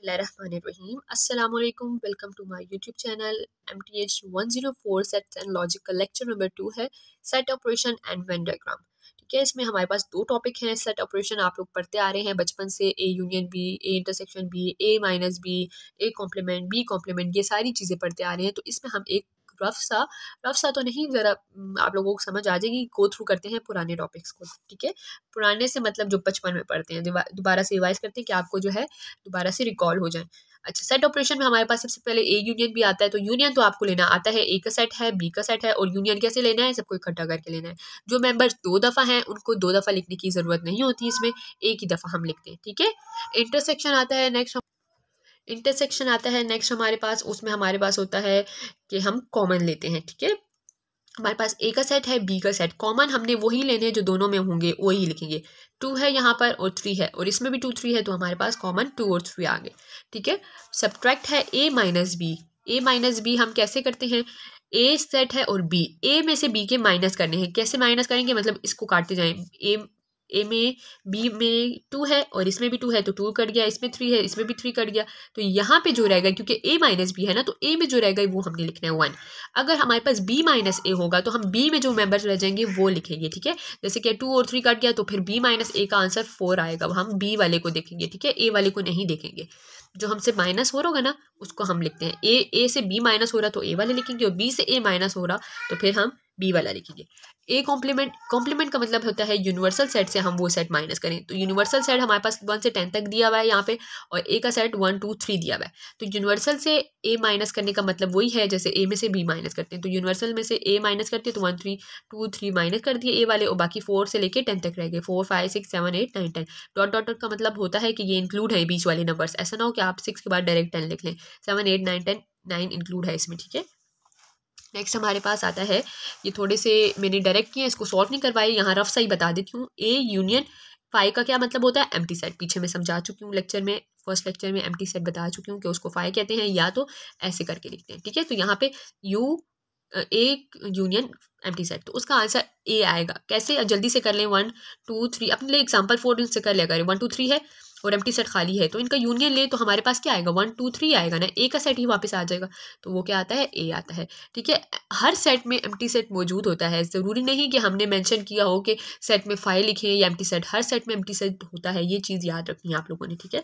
बिस्मिल्लाहिर्रहमानिर्रहीम अस्सलाम वालेकुम welcome to my YouTube channel M T H one zero four sets and logic का lecture number two है set operation and Venn diagram ठीक है इसमें हमारे पास दो टॉपिक हैं सेट ऑपरेशन आप लोग पढ़ते आ रहे हैं बचपन से A union B A intersection B A minus B A complement B complement ये सारी चीज़ें पढ़ते आ रहे हैं तो इसमें हम एक रफ सा रफ सा तो नहीं ज़रा आप लोगों को समझ आ जाएगी गो थ्रू करते हैं पुराने टॉपिक्स को ठीक है पुराने से मतलब जो बचपन में पढ़ते हैं दोबारा से रिवाइज करते हैं कि आपको जो है दोबारा से रिकॉल हो जाए अच्छा सेट ऑपरेशन में हमारे पास सबसे पहले ए यूनियन भी आता है तो यूनियन तो आपको लेना आता है ए का सेट है बी का सेट है और यूनियन कैसे लेना है सबको इकट्ठा करके लेना है जो मेंबर्स दो दफ़ा हैं उनको दो दफ़ा लिखने की ज़रूरत नहीं होती इसमें एक ही दफ़ा हम लिखते हैं ठीक है इंटरसेक्शन आता है नेक्स्ट इंटरसेक्शन आता है नेक्स्ट हमारे पास उसमें हमारे पास होता है कि हम कॉमन लेते हैं ठीक है हमारे पास ए का सेट है बी का सेट कॉमन हमने वही लेने हैं जो दोनों में होंगे वही लिखेंगे टू है यहाँ पर और थ्री है और इसमें भी टू थ्री है तो हमारे पास कॉमन टू और थ्री आ गए ठीक है सब्ट्रैक्ट है A minus B A minus B हम कैसे करते हैं ए सेट है और बी ए में से बी के माइनस करने हैं कैसे माइनस करेंगे मतलब इसको काटते जाएं ए ए में बी में टू है और इसमें भी टू है तो टू कट गया इसमें थ्री है इसमें भी थ्री कट गया तो यहाँ पे जो रहेगा क्योंकि ए माइनस बी है ना तो ए में जो रहेगा वो हमने लिखना है वन अगर हमारे पास बी माइनस ए होगा तो हम बी में जो मेम्बर्स रह जाएंगे वो लिखेंगे ठीक है जैसे कि टू और थ्री कट गया तो फिर बी माइनस ए का आंसर फोर आएगा हम बी वाले को देखेंगे ठीक है ए वाले को नहीं देखेंगे जो हमसे माइनस हो रहा होगा ना उसको हम लिखते हैं ए ए से बी माइनस हो रहा तो ए वाले लिखेंगे और बी से ए माइनस हो रहा तो फिर हम बी वाला लिखेंगे ए कॉम्प्लीमेंट कॉम्प्लीमेंट का मतलब होता है यूनिवर्सल सेट से हम वो सेट माइनस करें तो यूनिवर्सल सेट हमारे पास वन से टेन तक दिया हुआ है यहाँ पे और ए का सेट वन टू थ्री दिया हुआ है तो यूनिवर्सल से ए माइनस करने का मतलब वही है जैसे ए में से बी माइनस करते हैं तो यूनिवर्सल में से ए माइनस करते हैं तो one three two three minus कर दिए ए वाले और बाकी फोर से लेकर टेन तक रह गए four five six seven eight nine ten dot dot dot का मतलब होता है कि ये इंक्लूड है बीच वाले नंबर्स ऐसा ना हो कि आप सिक्स के बाद डायरेक्ट टेन लिख लें seven eight nine ten nine include है इसमें ठीक है नेक्स्ट हमारे पास आता है ये थोड़े से मैंने डायरेक्ट किए इसको सॉल्व नहीं करवाए यहाँ रफ सा ही बता देती हूँ ए यूनियन फाइव का क्या मतलब होता है एम सेट पीछे मैं समझा चुकी हूँ लेक्चर में फर्स्ट लेक्चर में एम सेट बता चुकी हूँ कि उसको फाइव कहते हैं या तो ऐसे करके लिखते हैं ठीक है तो यहाँ पे यू एक यूनियन टी सेट तो उसका आंसर ए आएगा कैसे जल्दी से कर लें वन टू थ्री अपने लिए एग्जाम्पल फोर से कर लिया करें वन टू थ्री है और एम्प्टी सेट खाली है तो इनका यूनियन ले तो हमारे पास क्या आएगा वन टू थ्री आएगा ना ए का सेट ही वापस आ जाएगा तो वो क्या आता है ए आता है ठीक है हर सेट में एम्प्टी सेट मौजूद होता है ज़रूरी नहीं कि हमने मेंशन किया हो कि सेट में फाइव लिखे या एम्प्टी सेट हर सेट में एम्प्टी सेट होता है ये चीज़ याद रखनी है आप लोगों ने ठीक है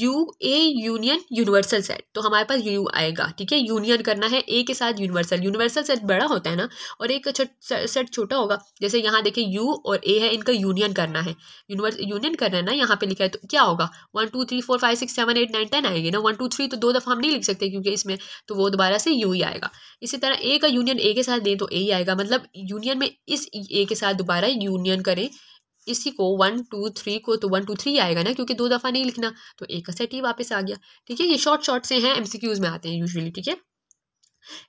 U A union universal set तो हमारे पास यू आएगा ठीक है यूनियन करना है ए के साथ यूनिवर्सल यूनिवर्सल सेट बड़ा होता है ना और एक सेट छोटा होगा जैसे यहाँ देखें यू और ए है इनका यूनियन करना है यूनिवर्स यूनियन करना है ना यहाँ पर लिखा है तो क्या क्या होगा one two three four five six seven eight nine ten आएंगे ना वन टू थ्री तो दो दफ़ा हम नहीं लिख सकते क्योंकि इसमें तो वो दोबारा से यू ही आएगा इसी तरह ए का यूनियन ए के साथ दें तो ए ही आएगा मतलब यूनियन में इस ए के साथ दोबारा यूनियन करें इसी को वन टू थ्री को तो वन टू थ्री आएगा ना क्योंकि दो दफ़ा नहीं लिखना तो ए का सेट ही वापस आ गया ठीक है ये शॉर्ट शॉर्ट से हैं एमसीक्यूज़ में आते हैं यूजली ठीक है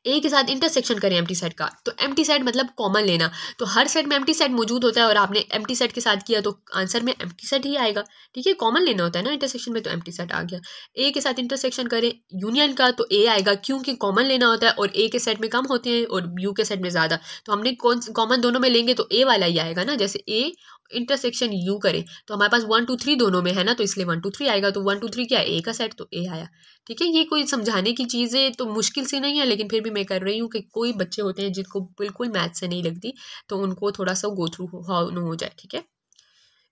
ए के साथ इंटरसेक्शन करें एम्प्टी सेट का तो एम्प्टी सेट मतलब कॉमन लेना तो हर सेट में एम्प्टी सेट मौजूद होता है और आपने एम्प्टी सेट के साथ किया तो आंसर में एम्प्टी सेट ही आएगा ठीक है कॉमन लेना होता है ना इंटरसेक्शन में तो एम्प्टी सेट आ गया ए के साथ इंटरसेक्शन करें यूनियन का तो ए आएगा क्योंकि कॉमन लेना होता है और ए के सेट में कम होते हैं और यू के सेट में ज़्यादा तो हमने कौन कॉमन दोनों में लेंगे तो ए वाला ही आएगा ना जैसे ए इंटरसेक्शन यू करें तो हमारे पास वन टू थ्री दोनों में है ना तो इसलिए वन टू थ्री आएगा तो वन टू थ्री क्या ए का सेट तो ए आया ठीक है ये कोई समझाने की चीज़ें तो मुश्किल से नहीं है लेकिन फिर भी मैं कर रही हूँ कि कोई बच्चे होते हैं जिनको बिल्कुल मैथ से नहीं लगती तो उनको थोड़ा सा गो थ्रू हो जाए ठीक है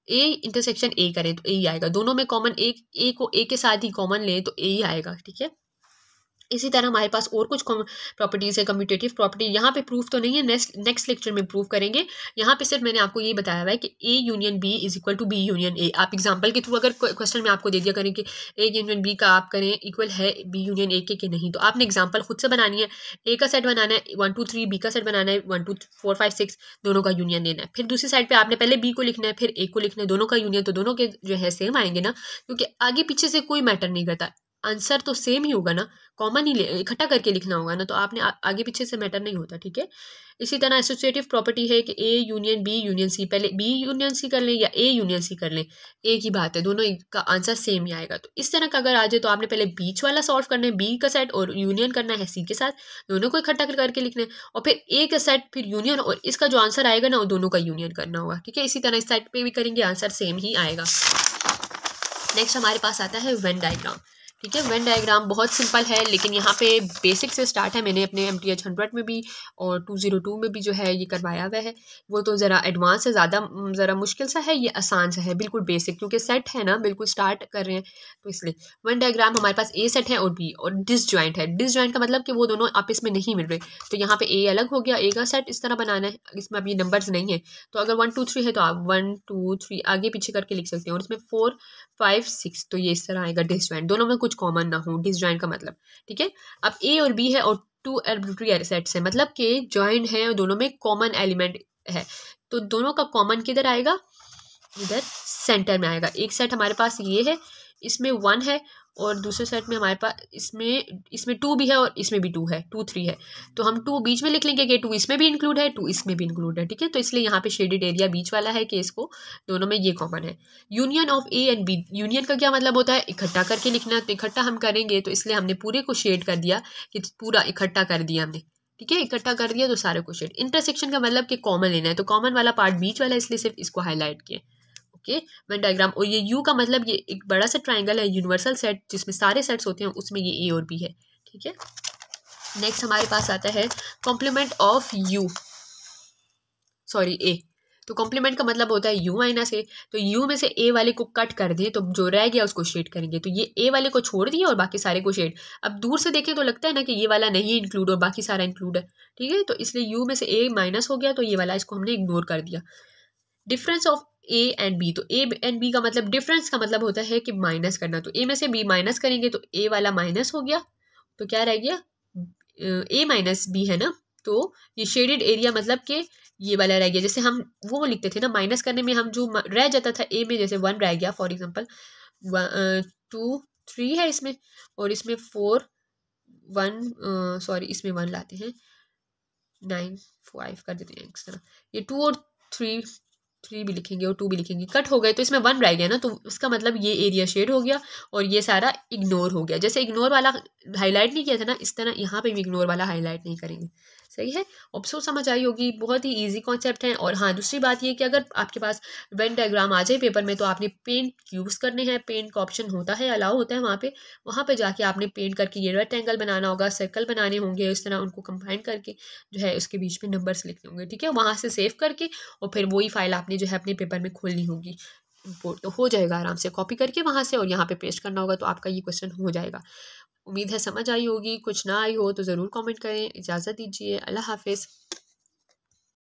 ए इंटरसेक्शन ए करें तो ए ही आएगा दोनों में कॉमन ए ए को ए के साथ ही कॉमन लें तो ए ही आएगा ठीक है इसी तरह हमारे पास और कुछ प्रॉपर्टीज़ है कम्यूटेटिव प्रॉपर्टी यहाँ पे प्रूफ तो नहीं है नेक्स्ट नेक्स्ट लेक्चर में प्रूफ करेंगे यहाँ पे सिर्फ मैंने आपको ये बताया हुआ है कि A union B is equal to B union A आप एग्जांपल के थ्रू अगर क्वेश्चन में आपको दे दिया करें कि ए यूनियन बी का आप करें इक्वल है बी यूनियन ए के कि नहीं तो आपने एग्जाम्पल खुद से बनानी है ए का सेट बनाना है वन टू थ्री बी का सेट बनाना है one two four five six दोनों का यूनियन देना है फिर दूसरी साइड पर आपने पहले बी को लिखना है फिर ए को लिखना है दोनों का यूनियन तो दोनों के जो है सेम आएंगे ना क्योंकि आगे पीछे से कोई मैटर नहीं करता आंसर तो सेम ही होगा ना कॉमन ही इकट्ठा करके लिखना होगा ना तो आपने आ, आगे पीछे से मैटर नहीं होता ठीक है इसी तरह एसोसिएटिव प्रॉपर्टी है कि A union B union C पहले बी यूनियन सी कर लें या ए यूनियन सी कर लें एक ही बात है दोनों का आंसर सेम ही आएगा तो इस तरह का अगर आ जाए तो आपने पहले बीच वाला सॉल्व करना है बी का सेट और यूनियन करना है सी के साथ दोनों को इकट्ठा करके लिखना है और फिर ए का सेट फिर यूनियन और इसका जो आंसर आएगा ना वो दोनों का यूनियन करना होगा ठीक है इसी तरह इस साइड पर भी करेंगे आंसर सेम ही आएगा नेक्स्ट हमारे पास आता है वेन डायग्राम ठीक है वेन डायग्राम बहुत सिंपल है लेकिन यहाँ पे बेसिक से स्टार्ट है मैंने अपने एम टी एच हंड्रेड में भी और टू ज़ीरो टू में भी जो है ये करवाया हुआ है वो तो ज़रा एडवांस है ज़्यादा ज़रा मुश्किल सा है ये आसान सा है बिल्कुल बेसिक क्योंकि सेट है ना बिल्कुल स्टार्ट कर रहे हैं तो इसलिए वन डायग्राम हमारे पास ए सेट है और बी और डिस जॉइंट है डिस जॉइंट का मतलब कि वो दोनों आपस में नहीं मिल रहे तो यहाँ पर ए अलग हो गया ए का सेट इस तरह बनाना है इसमें अभी नंबर्स नहीं है तो अगर वन टू थ्री है तो आप वन टू थ्री आगे पीछे करके लिख सकते हैं और इसमें फोर फाइव सिक्स तो ये इस तरह आएगा डिस जॉइंट दोनों में कुछ कुछ कॉमन ना हो डिस का मतलब ठीक है अब ए और बी है और टू एर्बिट्री सेट्स है मतलब कि ज्वाइंट है और दोनों में कॉमन एलिमेंट है तो दोनों का कॉमन किधर आएगा इधर सेंटर में आएगा एक सेट हमारे पास ये है इसमें वन है और दूसरे सेट में हमारे पास इसमें इसमें टू भी है और इसमें भी टू है टू थ्री है तो हम टू बीच में लिख लेंगे कि टू इसमें भी इंक्लूड है टू इसमें भी इंक्लूड है ठीक है तो इसलिए यहाँ पे शेडेड एरिया बीच वाला है कि इसको दोनों में ये कॉमन है union of A and B union का क्या मतलब होता है इकट्ठा करके लिखना तो इकट्ठा हम करेंगे तो इसलिए हमने पूरे को शेड कर दिया कि पूरा इकट्ठा कर दिया हमने ठीक है इकट्ठा कर दिया तो सारे को शेड इंटरसेक्शन का मतलब कि कॉमन लेना है तो कॉमन वाला पार्ट बीच वाला इसलिए सिर्फ इसको हाईलाइट किया ओके वेन डायग्राम और ये यू का मतलब ये एक बड़ा सा ट्राइंगल है यूनिवर्सल सेट जिसमें सारे सेट्स होते हैं उसमें ये ए और बी है ठीक है नेक्स्ट हमारे पास आता है complement of U sorry A तो कॉम्प्लीमेंट का मतलब होता है यू माइनस ए तो यू में से ए वाले को कट कर दें तो जो रह गया उसको शेड करेंगे तो ये ए वाले को छोड़ दिए और बाकी सारे को शेड अब दूर से देखें तो लगता है ना कि ये वाला नहीं इंक्लूड और बाकी सारा इंक्लूड है ठीक है तो इसलिए यू में से ए माइनस हो गया तो ये वाला इसको हमने इग्नोर कर दिया difference of A and B तो ए एंड बी का मतलब डिफरेंस का मतलब होता है कि माइनस करना तो ए में से बी माइनस करेंगे तो ए वाला माइनस हो गया तो क्या रह गया ए माइनस बी है ना तो ये शेडेड एरिया मतलब कि ये वाला रह गया जैसे हम वो लिखते थे ना माइनस करने में हम जो रह जाता था ए में जैसे वन रह गया फॉर एग्जाम्पल टू थ्री है इसमें और इसमें फोर वन सॉरी इसमें वन लाते हैं नाइन फाइव कर देते हैं इस तरह ये टू और थ्री थ्री भी लिखेंगे और टू भी लिखेंगे कट हो गए तो इसमें वन रह गया ना तो उसका मतलब ये एरिया शेड हो गया और ये सारा इग्नोर हो गया जैसे इग्नोर वाला हाईलाइट नहीं किया था ना इस तरह यहाँ पे भी इग्नोर वाला हाईलाइट नहीं करेंगे सही है ऑप्सो समझ आई होगी बहुत ही इजी कॉन्सेप्ट है और हाँ दूसरी बात ये कि अगर आपके पास वेन डायग्राम आ जाए पेपर में तो आपने पेंट यूज़ करने हैं पेंट का ऑप्शन होता है अलाउ होता है वहाँ पे वहाँ पे जाके आपने पेंट करके ये रेक्टेंगल बनाना होगा सर्कल बनाने होंगे इस तरह उनको कंबाइन करके जो है उसके बीच में नंबर्स लिखने होंगे ठीक है वहाँ से सेव करके और फिर वही फाइल आपने आपने जो है अपने पेपर में खोलनी होगी तो हो जाएगा आराम से कॉपी करके वहाँ से और यहाँ पे पेस्ट करना होगा तो आपका ये क्वेश्चन हो जाएगा उम्मीद है समझ आई होगी कुछ ना आई हो तो ज़रूर कमेंट करें इजाज़त दीजिए अल्लाह हाफिज़